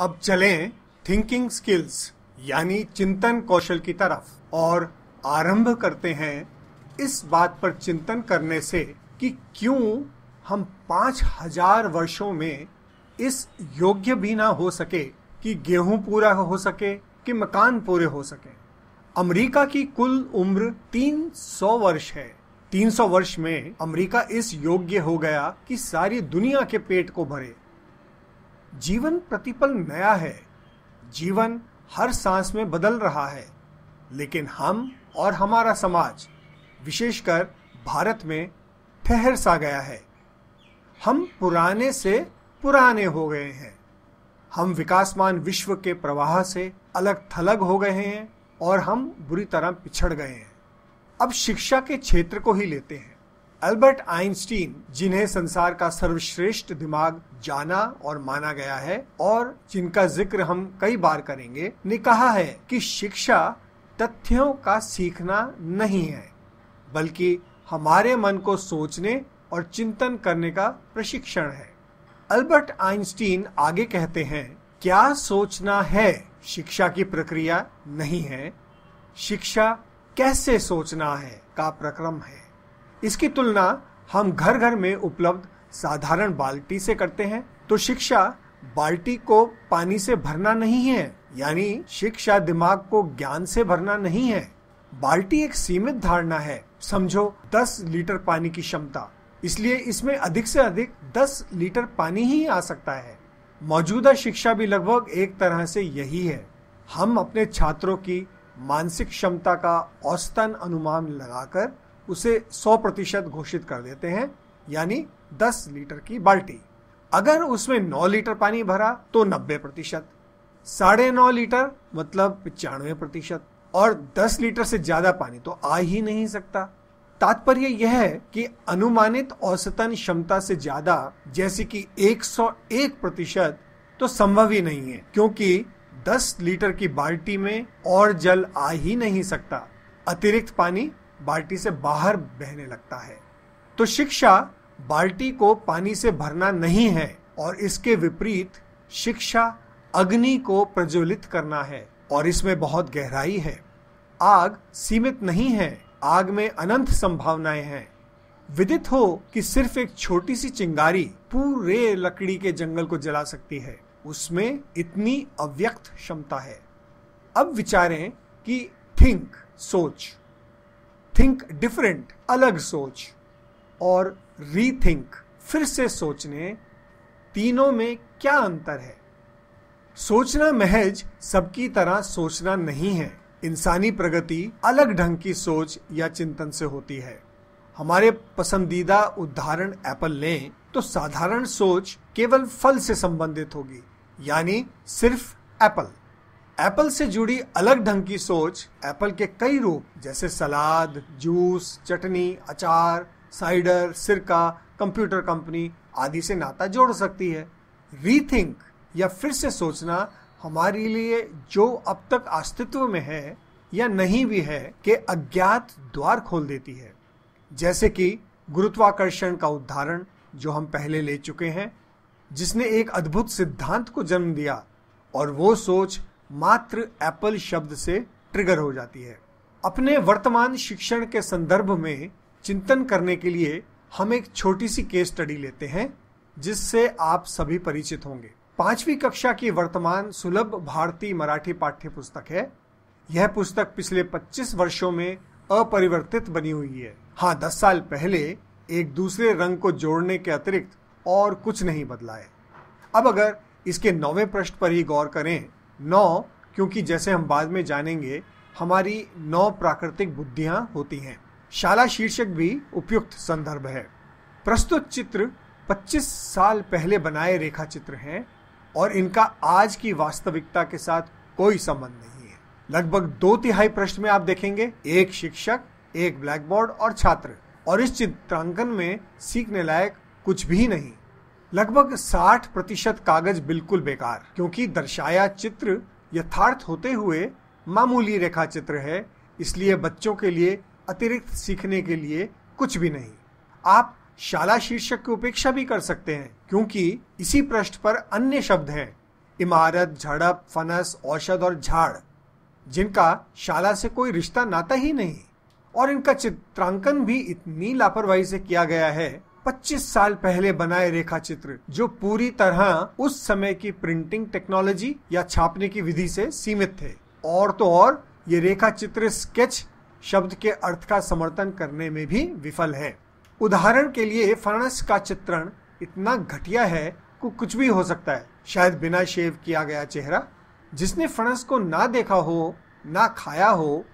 अब चलें thinking skills यानी चिंतन कौशल की तरफ और आरंभ करते हैं इस बात पर चिंतन करने से कि क्यों हम पांच हजार वर्षों में इस योग्य भी ना हो सके कि गेहूं पूरा हो सके कि मकान पूरे हो सके अमेरिका की कुल उम्र 300 वर्ष है 300 वर्ष में अमेरिका इस योग्य हो गया कि सारी दुनिया के पेट को भरे जीवन प्रतिपल नया है जीवन हर सांस में बदल रहा है लेकिन हम और हमारा समाज विशेषकर भारत में ठहर सा गया है हम पुराने से पुराने हो गए हैं हम विकासमान विश्व के प्रवाह से अलग थलग हो गए हैं और हम बुरी तरह पिछड़ गए हैं अब शिक्षा के क्षेत्र को ही लेते हैं अल्बर्ट आइंस्टीन जिन्हें संसार का सर्वश्रेष्ठ दिमाग जाना और माना गया है और जिनका जिक्र हम कई बार करेंगे ने कहा है कि शिक्षा तथ्यों का सीखना नहीं है बल्कि हमारे मन को सोचने और चिंतन करने का प्रशिक्षण है अल्बर्ट आइंस्टीन आगे कहते हैं क्या सोचना है शिक्षा की प्रक्रिया नहीं है शिक्षा कैसे सोचना है का प्रक्रम है इसकी तुलना हम घर घर में उपलब्ध साधारण बाल्टी से करते हैं तो शिक्षा बाल्टी को पानी से भरना नहीं है यानी शिक्षा दिमाग को ज्ञान से भरना नहीं है बाल्टी एक सीमित धारणा है समझो 10 लीटर पानी की क्षमता इसलिए इसमें अधिक से अधिक 10 लीटर पानी ही आ सकता है मौजूदा शिक्षा भी लगभग एक तरह से यही है हम अपने छात्रों की मानसिक क्षमता का औसतन अनुमान लगाकर उसे 100 प्रतिशत घोषित कर देते हैं यानी 10 लीटर की बाल्टी अगर उसमें 9 लीटर पानी भरा तो 90 प्रतिशत साढ़े नौ लीटर मतलब पचानवे प्रतिशत और 10 लीटर से ज्यादा पानी तो आ ही नहीं सकता तात्पर्य यह है कि अनुमानित औसतन क्षमता से ज्यादा जैसे कि 101 प्रतिशत तो संभव ही नहीं है क्योंकि 10 लीटर की बाल्टी में और जल आ ही नहीं सकता अतिरिक्त पानी बाल्टी से बाहर बहने लगता है तो शिक्षा बाल्टी को पानी से भरना नहीं है और इसके विपरीत शिक्षा अग्नि को प्रज्वलित करना है और इसमें बहुत गहराई है आग सीमित नहीं है आग में अनंत संभावनाएं हैं विदित हो कि सिर्फ एक छोटी सी चिंगारी पूरे लकड़ी के जंगल को जला सकती है उसमें इतनी अव्यक्त क्षमता है अब विचारें कि थिंक सोच थिंक डिफरेंट अलग सोच और रीथिंक फिर से सोचने तीनों में क्या अंतर है सोचना महज सबकी तरह सोचना नहीं है इंसानी प्रगति अलग ढंग की सोच या चिंतन से होती है हमारे पसंदीदा उदाहरण एप्पल लें तो साधारण सोच केवल फल से संबंधित होगी यानी सिर्फ एप्पल एप्पल से जुड़ी अलग ढंग की सोच एप्पल के कई रूप जैसे सलाद जूस चटनी अचार साइडर सिरका कंप्यूटर कंपनी आदि से नाता जोड़ सकती है रीथिंक या फिर से सोचना हमारे लिए जो अब तक अस्तित्व में है या नहीं भी है के अज्ञात द्वार खोल देती है जैसे कि गुरुत्वाकर्षण का उदाहरण जो हम पहले ले चुके हैं जिसने एक अद्भुत सिद्धांत को जन्म दिया और वो सोच मात्र एप्पल शब्द से ट्रिगर हो जाती है अपने वर्तमान शिक्षण के संदर्भ में चिंतन करने के लिए हम एक छोटी सी केस स्टडी लेते हैं जिससे आप सभी परिचित होंगे पांचवी कक्षा की वर्तमान सुलभ भारतीय मराठी पाठ्य पुस्तक है यह पुस्तक पिछले 25 वर्षों में अपरिवर्तित बनी हुई है हाँ दस साल पहले एक दूसरे रंग को जोड़ने के अतिरिक्त और कुछ नहीं बदला है अब अगर इसके नौवे प्रश्न पर ही गौर करें नौ क्योंकि जैसे हम बाद में जानेंगे हमारी नौ प्राकृतिक बुद्धियां होती हैं शाला शीर्षक भी उपयुक्त संदर्भ है प्रस्तुत चित्र 25 साल पहले बनाए रेखा चित्र हैं और इनका आज की वास्तविकता के साथ कोई संबंध नहीं है लगभग दो तिहाई प्रश्न में आप देखेंगे एक शिक्षक एक ब्लैकबोर्ड और छात्र और इस चित्रांकन में सीखने लायक कुछ भी नहीं लगभग 60 प्रतिशत कागज बिल्कुल बेकार क्योंकि दर्शाया चित्र यथार्थ होते हुए मामूली रेखा चित्र है इसलिए बच्चों के लिए अतिरिक्त सीखने के लिए कुछ भी नहीं आप शाला शीर्षक की उपेक्षा भी कर सकते हैं क्योंकि इसी पृष्ठ पर अन्य शब्द हैं इमारत झड़प फनस औषध और झाड़ जिनका शाला से कोई रिश्ता नाता ही नहीं और इनका चित्रांकन भी इतनी लापरवाही से किया गया है 25 साल पहले बनाए रेखा चित्र जो पूरी तरह उस समय की प्रिंटिंग टेक्नोलॉजी या छापने की विधि से सीमित थे और तो और ये रेखा चित्र स्केच शब्द के अर्थ का समर्थन करने में भी विफल है उदाहरण के लिए फणस का चित्रण इतना घटिया है को कुछ भी हो सकता है शायद बिना शेव किया गया चेहरा जिसने फणस को ना देखा हो ना खाया हो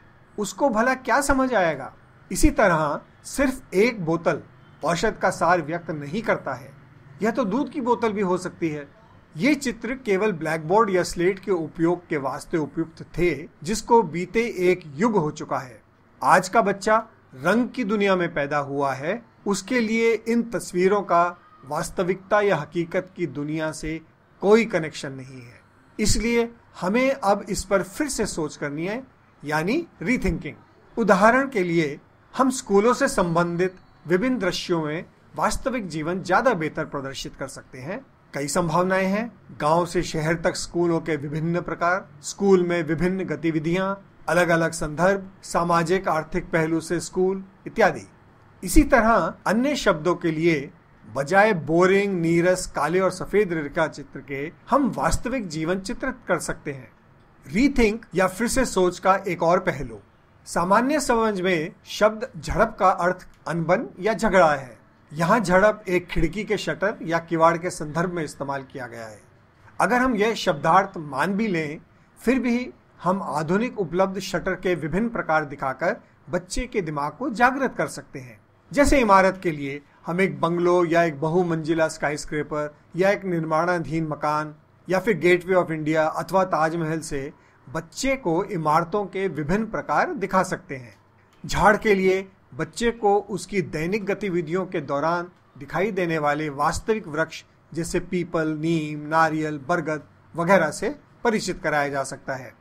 उसको भला क्या समझ आएगा इसी तरह सिर्फ एक बोतल औषध का सार व्यक्त नहीं करता है यह तो दूध की बोतल भी हो सकती है ये चित्र केवल ब्लैकबोर्ड या स्लेट के उपयोग के वास्ते उपयुक्त थे जिसको बीते एक युग हो चुका है आज का बच्चा रंग की दुनिया में पैदा हुआ है उसके लिए इन तस्वीरों का वास्तविकता या हकीकत की दुनिया से कोई कनेक्शन नहीं है इसलिए हमें अब इस पर फिर से सोच करनी है यानी रीथिंकिंग उदाहरण के लिए हम स्कूलों से संबंधित विभिन्न दृश्यों में वास्तविक जीवन ज्यादा बेहतर प्रदर्शित कर सकते हैं कई संभावनाएं हैं गांव से शहर तक स्कूलों के विभिन्न प्रकार स्कूल में विभिन्न गतिविधियां अलग अलग संदर्भ सामाजिक आर्थिक पहलू से स्कूल इत्यादि इसी तरह अन्य शब्दों के लिए बजाय बोरिंग नीरस काले और सफेद रेखा चित्र के हम वास्तविक जीवन चित्रित कर सकते हैं रीथिंक या फिर से सोच का एक और पहलू सामान्य समझ में शब्द झड़प का अर्थ अनबन या झगड़ा है यहाँ झड़प एक खिड़की के शटर या किवाड़ के संदर्भ में इस्तेमाल किया गया है अगर हम यह शब्दार्थ मान भी लें फिर भी हम आधुनिक उपलब्ध शटर के विभिन्न प्रकार दिखाकर बच्चे के दिमाग को जागृत कर सकते हैं जैसे इमारत के लिए हम एक बंगलो या एक बहुमंजिला स्काई स्क्रेपर या एक निर्माणाधीन मकान या फिर गेटवे ऑफ इंडिया अथवा ताजमहल से बच्चे को इमारतों के विभिन्न प्रकार दिखा सकते हैं झाड़ के लिए बच्चे को उसकी दैनिक गतिविधियों के दौरान दिखाई देने वाले वास्तविक वृक्ष जैसे पीपल नीम नारियल बरगद वगैरह से परिचित कराया जा सकता है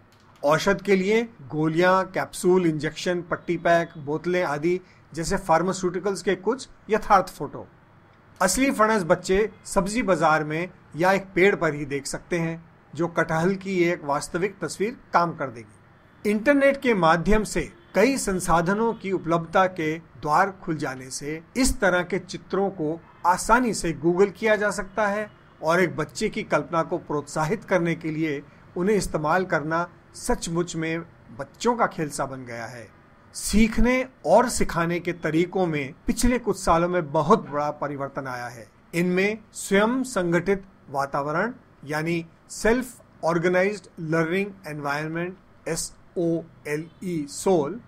औषध के लिए गोलियां, कैप्सूल इंजेक्शन पट्टी पैक बोतलें आदि जैसे फार्मास्यूटिकल्स के कुछ यथार्थ फोटो असली फणस बच्चे सब्जी बाजार में या एक पेड़ पर ही देख सकते हैं जो कटहल की एक वास्तविक तस्वीर काम कर देगी इंटरनेट के माध्यम से कई संसाधनों की उपलब्धता के द्वार खुल जाने से इस तरह के चित्रों को आसानी से गूगल किया जा सकता है और एक बच्चे की कल्पना को प्रोत्साहित करने के लिए उन्हें इस्तेमाल करना सचमुच में बच्चों का खेल सा बन गया है सीखने और सिखाने के तरीकों में पिछले कुछ सालों में बहुत बड़ा परिवर्तन आया है इनमें स्वयं संगठित वातावरण यानी self organise learning environment S O L E SOLE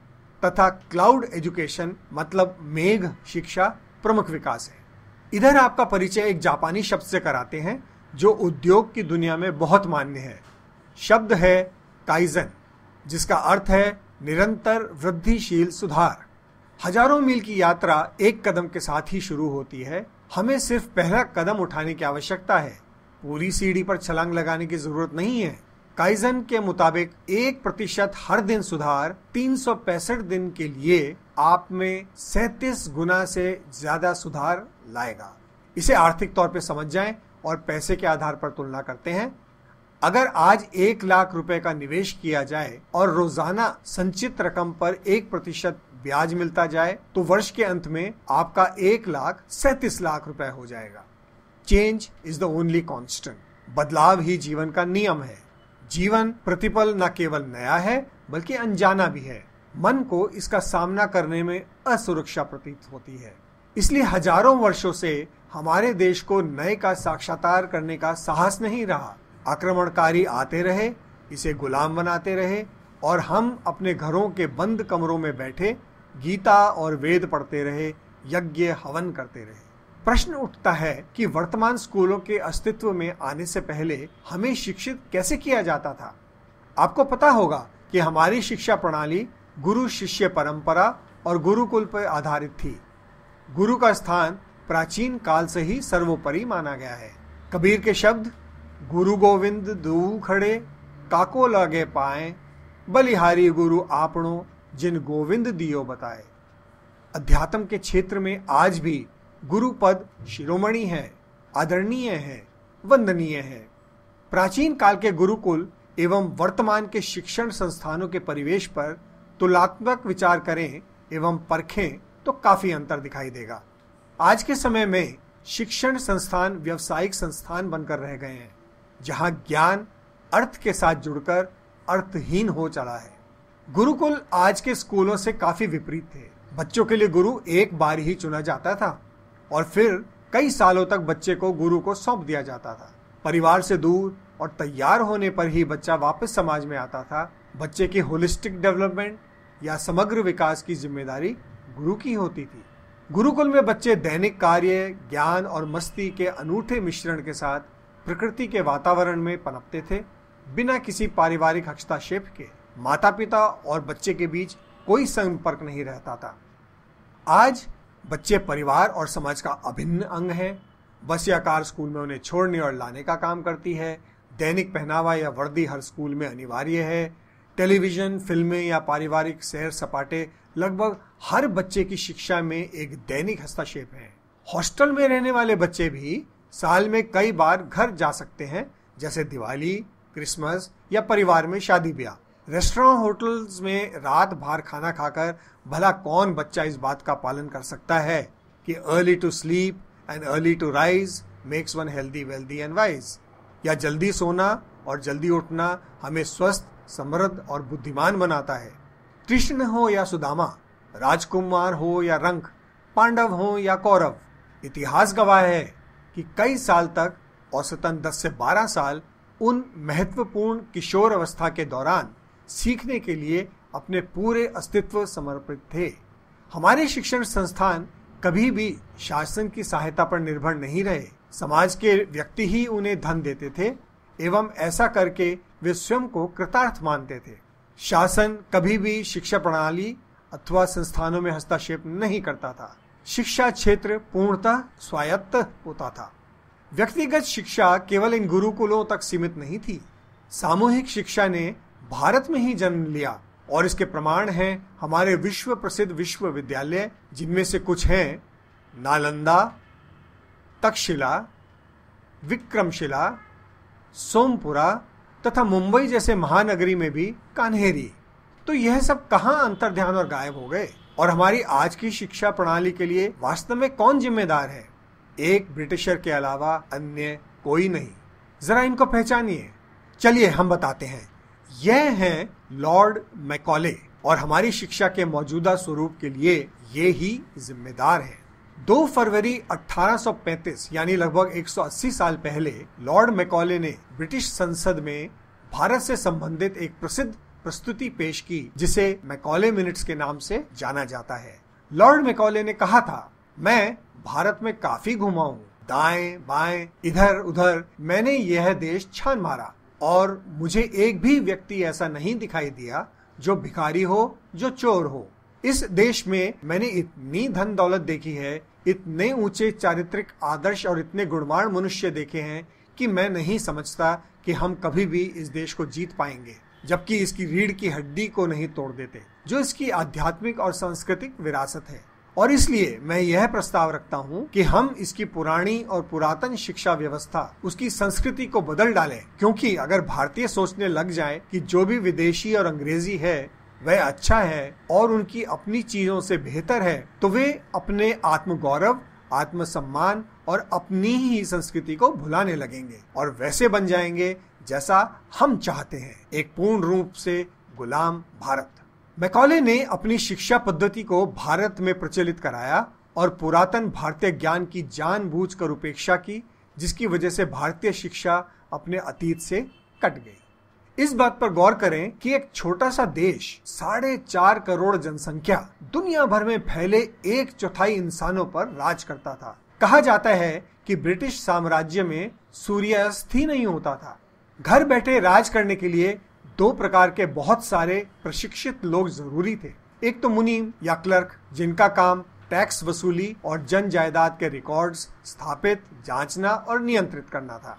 तथा क्लाउड एजुकेशन मतलब मेघ शिक्षा प्रमुख विकास है इधर आपका परिचय एक जापानी शब्द से कराते हैं जो उद्योग की दुनिया में बहुत मान्य है शब्द है काइजन जिसका अर्थ है निरंतर वृद्धिशील सुधार हजारों मील की यात्रा एक कदम के साथ ही शुरू होती है हमें सिर्फ पहला कदम उठाने की आवश्यकता है पूरी सीढ़ी पर छलांग लगाने की जरूरत नहीं है काइजन के मुताबिक एक प्रतिशत हर दिन सुधार तीन दिन के लिए आप में सैतीस गुना से ज्यादा सुधार लाएगा इसे आर्थिक तौर पर समझ जाएं और पैसे के आधार पर तुलना करते हैं अगर आज एक लाख रुपए का निवेश किया जाए और रोजाना संचित रकम पर एक प्रतिशत ब्याज मिलता जाए तो वर्ष के अंत में आपका एक लाख सैतीस लाख रुपए हो जाएगा change is the only constant बदलाव ही जीवन का नियम है जीवन प्रतिपल न केवल नया है बल्कि अनजाना भी है मन को इसका सामना करने में असुरक्षा प्रतीत होती है इसलिए हजारों वर्षों से हमारे देश को नए का साक्षात्कार करने का साहस नहीं रहा आक्रमणकारी आते रहे इसे गुलाम बनाते रहे और हम अपने घरों के बंद कमरों में बैठे गीता और वेद पढ़ते रहे यज्ञ हवन करते रहे प्रश्न उठता है कि वर्तमान स्कूलों के अस्तित्व में आने से पहले हमें शिक्षित कैसे किया जाता था आपको पता होगा कि हमारी शिक्षा प्रणाली गुरु शिष्य परंपरा और गुरुकुल पर आधारित थी गुरु का स्थान प्राचीन काल से ही सर्वोपरि माना गया है कबीर के शब्द गुरु गोविंद दू खड़े काको लगे पाए बलिहारी गुरु आपणो जिन गोविंद दियो बताए अध्यात्म के क्षेत्र में आज भी गुरुपद शिरोमणि है आदरणीय है वंदनीय है प्राचीन काल के गुरुकुल एवं वर्तमान के शिक्षण संस्थानों के परिवेश पर तुलनात्मक विचार करें एवं परखें तो काफी अंतर दिखाई देगा आज के समय में शिक्षण संस्थान व्यवसायिक संस्थान बनकर रह गए हैं जहां ज्ञान अर्थ के साथ जुड़कर अर्थहीन हो चला है गुरुकुल आज के स्कूलों से काफी विपरीत थे बच्चों के लिए गुरु एक बार ही चुना जाता था और फिर कई सालों तक बच्चे को गुरु को सौंप दिया जाता था परिवार से दूर और तैयार होने पर ही बच्चा वापस समाज में आता था बच्चे की होलिस्टिक डेवलपमेंट या समग्र विकास की जिम्मेदारी गुरु की होती थी गुरुकुल में बच्चे दैनिक कार्य ज्ञान और मस्ती के अनूठे मिश्रण के साथ प्रकृति के वातावरण में पनपते थे बिना किसी पारिवारिक हस्ताक्षेप के माता पिता और बच्चे के बीच कोई संपर्क नहीं रहता था आज बच्चे परिवार और समाज का अभिन्न अंग हैं बस या कार स्कूल में उन्हें छोड़ने और लाने का काम करती है दैनिक पहनावा या वर्दी हर स्कूल में अनिवार्य है टेलीविजन फिल्में या पारिवारिक सैर सपाटे लगभग हर बच्चे की शिक्षा में एक दैनिक हस्तक्षेप है हॉस्टल में रहने वाले बच्चे भी साल में कई बार घर जा सकते हैं जैसे दिवाली क्रिसमस या परिवार में शादी ब्याह रेस्टोरेंट होटल्स में रात भर खाना खाकर भला कौन बच्चा इस बात का पालन कर सकता है कि early to sleep and early to rise makes one healthy wealthy and wise या जल्दी सोना और जल्दी उठना हमें स्वस्थ समृद्ध और बुद्धिमान बनाता है कृष्ण हो या सुदामा राजकुमार हो या रंक पांडव हो या कौरव इतिहास गवाह है कि कई साल तक औसतन 10 से 12 साल उन महत्वपूर्ण किशोर अवस्था के दौरान सीखने के लिए अपने पूरे अस्तित्व समर्पित थे हमारे शिक्षण संस्थान कभी भी शासन की सहायता पर निर्भर नहीं रहे समाज के व्यक्ति ही उन्हें धन देते थे एवं ऐसा करके वे स्वयं को कृतार्थ मानते थे शासन कभी भी शिक्षा प्रणाली अथवा संस्थानों में हस्तक्षेप नहीं करता था शिक्षा क्षेत्र पूर्णतः स्वायत्त होता था व्यक्तिगत शिक्षा केवल इन गुरुकुलों तक सीमित नहीं थी सामूहिक शिक्षा ने भारत में ही जन्म लिया और इसके प्रमाण हैं हमारे विश्व प्रसिद्ध विश्वविद्यालय जिनमें से कुछ हैं नालंदा तक्षशिला विक्रमशिला सोमपुरा तथा मुंबई जैसे महानगरी में भी कान्हेरी तो यह सब कहाँ अंतर ध्यान और गायब हो गए और हमारी आज की शिक्षा प्रणाली के लिए वास्तव में कौन जिम्मेदार है एक ब्रिटिशर के अलावा अन्य कोई नहीं जरा इनको पहचानिए चलिए हम बताते हैं यह है लॉर्ड मैकॉले और हमारी शिक्षा के मौजूदा स्वरूप के लिए ये ही जिम्मेदार है 2 फरवरी 1835 यानी लगभग 180 साल पहले लॉर्ड मैकॉले ने ब्रिटिश संसद में भारत से संबंधित एक प्रसिद्ध प्रस्तुति पेश की जिसे मैकॉले मिनट्स के नाम से जाना जाता है लॉर्ड मैकॉले ने कहा था मैं भारत में काफी घुमा हूँ दाएं बाएं इधर उधर मैंने यह देश छान मारा और मुझे एक भी व्यक्ति ऐसा नहीं दिखाई दिया जो भिखारी हो जो चोर हो इस देश में मैंने इतनी धन दौलत देखी है इतने ऊंचे चारित्रिक आदर्श और इतने गुणवान मनुष्य देखे हैं कि मैं नहीं समझता कि हम कभी भी इस देश को जीत पाएंगे जबकि इसकी रीढ़ की हड्डी को नहीं तोड़ देते जो इसकी आध्यात्मिक और सांस्कृतिक विरासत है और इसलिए मैं यह प्रस्ताव रखता हूँ कि हम इसकी पुरानी और पुरातन शिक्षा व्यवस्था उसकी संस्कृति को बदल डालें क्योंकि अगर भारतीय सोचने लग जाएं कि जो भी विदेशी और अंग्रेजी है वह अच्छा है और उनकी अपनी चीजों से बेहतर है तो वे अपने आत्म गौरव आत्मसम्मान और अपनी ही संस्कृति को भुलाने लगेंगे और वैसे बन जाएंगे जैसा हम चाहते हैं एक पूर्ण रूप से गुलाम भारत मैकॉले ने अपनी शिक्षा पद्धति को भारत में प्रचलित कराया और पुरातन भारतीय ज्ञान की जानबूझकर उपेक्षा की जिसकी वजह से भारतीय शिक्षा अपने अतीत से कट गई इस बात पर गौर करें कि एक छोटा सा देश साढ़े चार करोड़ जनसंख्या दुनिया भर में फैले एक चौथाई इंसानों पर राज करता था कहा जाता है कि ब्रिटिश साम्राज्य में सूर्यास्त ही नहीं होता था घर बैठे राज करने के लिए दो प्रकार के बहुत सारे प्रशिक्षित लोग जरूरी थे एक तो मुनीम या क्लर्क जिनका काम टैक्स वसूली और जन जायदाद के रिकॉर्ड्स स्थापित जांचना और नियंत्रित करना था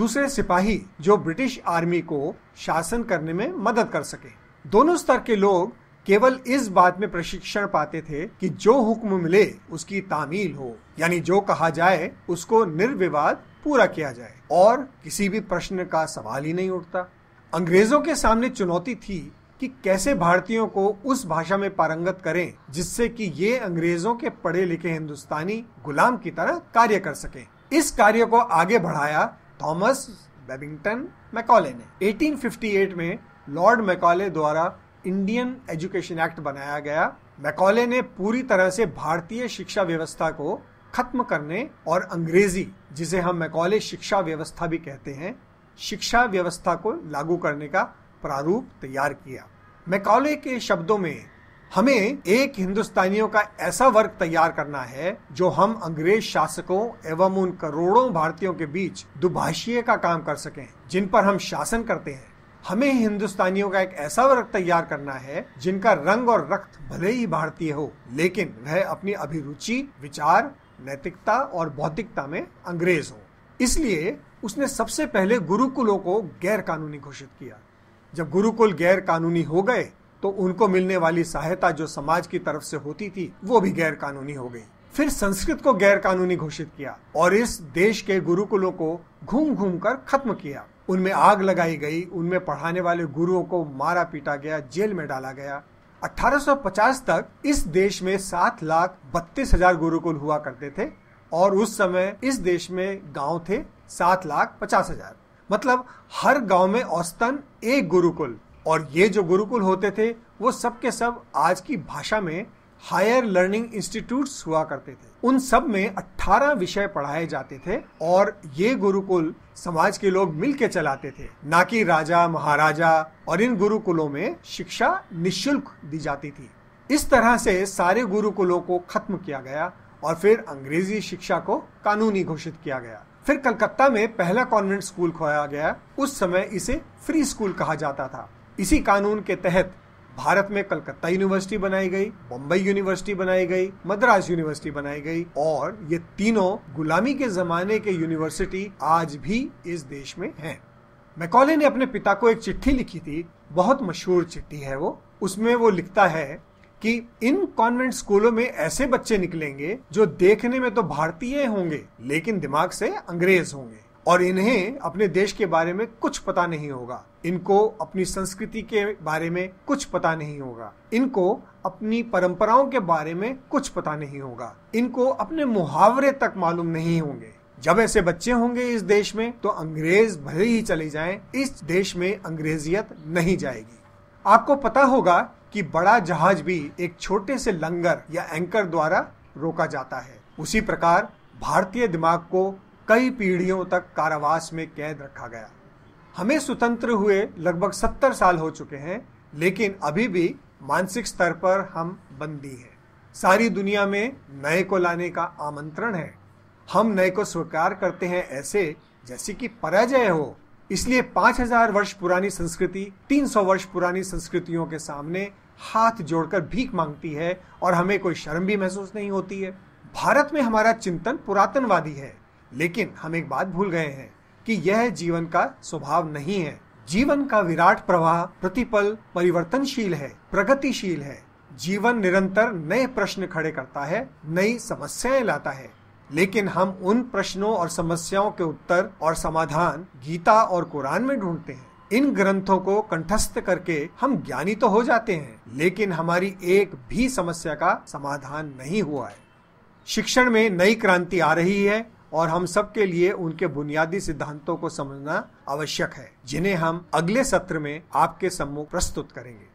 दूसरे सिपाही जो ब्रिटिश आर्मी को शासन करने में मदद कर सके दोनों स्तर के लोग केवल इस बात में प्रशिक्षण पाते थे कि जो हुक्म मिले उसकी तामील हो यानी जो कहा जाए उसको निर्विवाद पूरा किया जाए और किसी भी प्रश्न का सवाल ही नहीं उठता अंग्रेजों के सामने चुनौती थी कि कैसे भारतीयों को उस भाषा में पारंगत करें जिससे कि ये अंग्रेजों के पढ़े लिखे हिंदुस्तानी गुलाम की तरह कार्य कर सके इस कार्य को आगे बढ़ाया थॉमस बेबिंगटन मैकॉले ने 1858 में लॉर्ड मैकॉले द्वारा इंडियन एजुकेशन एक्ट बनाया गया मैकॉले ने पूरी तरह से भारतीय शिक्षा व्यवस्था को खत्म करने और अंग्रेजी जिसे हम मैकॉले शिक्षा व्यवस्था भी कहते हैं शिक्षा व्यवस्था को लागू करने का प्रारूप तैयार किया मैकॉले के शब्दों में हमें एक हिंदुस्तानियों का ऐसा वर्ग तैयार करना है जो हम अंग्रेज शासकों एवं उन करोड़ों भारतीयों के बीच दुभाषीय का काम कर सकें जिन पर हम शासन करते हैं हमें हिंदुस्तानियों का एक ऐसा वर्ग तैयार करना है जिनका रंग और रक्त भले ही भारतीय हो लेकिन वह अपनी अभिरुचि विचार नैतिकता और बौद्धिकता में अंग्रेज हो इसलिए उसने सबसे पहले गुरुकुलों को गैर कानूनी घोषित किया जब गुरुकुल गैर कानूनी हो गए तो उनको मिलने वाली सहायता जो समाज की तरफ से होती थी वो भी गैर कानूनी हो गई फिर संस्कृत को गैर कानूनी घोषित किया और इस देश के गुरुकुलों को घूम घूम कर खत्म किया उनमें आग लगाई गई उनमें पढ़ाने वाले गुरुओं को मारा पीटा गया जेल में डाला गया 1850 तक इस देश में सात लाख बत्तीस हजार गुरुकुल हुआ करते थे और उस समय इस देश में गांव थे सात लाख पचास हजार मतलब हर गांव में औसतन एक गुरुकुल और ये जो गुरुकुल होते थे वो सब के सब आज की भाषा में हायर लर्निंग इंस्टीट्यूट हुआ करते थे उन सब में 18 विषय पढ़ाए जाते थे और ये गुरुकुल समाज के लोग मिलके चलाते थे ना कि राजा महाराजा और इन गुरुकुलों में शिक्षा निशुल्क दी जाती थी इस तरह से सारे गुरुकुलों को खत्म किया गया और फिर अंग्रेजी शिक्षा को कानूनी घोषित किया गया फिर कलकत्ता में पहला कॉन्वेंट स्कूल खोया गया उस समय इसे फ्री स्कूल कहा जाता था इसी कानून के तहत भारत में कलकत्ता यूनिवर्सिटी बनाई गई बम्बई यूनिवर्सिटी बनाई गई मद्रास यूनिवर्सिटी बनाई गई और ये तीनों गुलामी के जमाने के यूनिवर्सिटी आज भी इस देश में हैं। मैकॉले ने अपने पिता को एक चिट्ठी लिखी थी बहुत मशहूर चिट्ठी है वो उसमें वो लिखता है कि इन कॉन्वेंट स्कूलों में ऐसे बच्चे निकलेंगे जो देखने में तो भारतीय होंगे लेकिन दिमाग से अंग्रेज होंगे और इन्हें अपने देश के बारे में कुछ पता नहीं होगा इनको अपनी संस्कृति के बारे में कुछ पता नहीं होगा इनको अपनी परंपराओं के बारे में कुछ पता नहीं होगा इनको अपने मुहावरे तक मालूम नहीं होंगे जब ऐसे बच्चे होंगे इस देश में तो अंग्रेज भले ही चले जाएं इस देश में अंग्रेजियत नहीं जाएगी आपको पता होगा कि बड़ा जहाज भी एक छोटे से लंगर या एंकर द्वारा रोका जाता है उसी प्रकार भारतीय दिमाग को कई पीढ़ियों तक कारावास में कैद रखा गया हमें स्वतंत्र हुए लगभग सत्तर साल हो चुके हैं लेकिन अभी भी मानसिक स्तर पर हम बंदी हैं सारी दुनिया में नए को लाने का आमंत्रण है हम नए को स्वीकार करते हैं ऐसे जैसे कि पराजय हो इसलिए 5000 वर्ष पुरानी संस्कृति 300 वर्ष पुरानी संस्कृतियों के सामने हाथ जोड़कर भीख मांगती है और हमें कोई शर्म भी महसूस नहीं होती है भारत में हमारा चिंतन पुरातनवादी है लेकिन हम एक बात भूल गए हैं कि यह जीवन का स्वभाव नहीं है जीवन का विराट प्रवाह प्रतिपल परिवर्तनशील है प्रगतिशील है जीवन निरंतर नए प्रश्न खड़े करता है नई समस्याएं लाता है लेकिन हम उन प्रश्नों और समस्याओं के उत्तर और समाधान गीता और कुरान में ढूंढते हैं इन ग्रंथों को कंठस्थ करके हम ज्ञानी तो हो जाते हैं लेकिन हमारी एक भी समस्या का समाधान नहीं हुआ है शिक्षण में नई क्रांति आ रही है और हम सबके लिए उनके बुनियादी सिद्धांतों को समझना आवश्यक है जिन्हें हम अगले सत्र में आपके सम्मुख प्रस्तुत करेंगे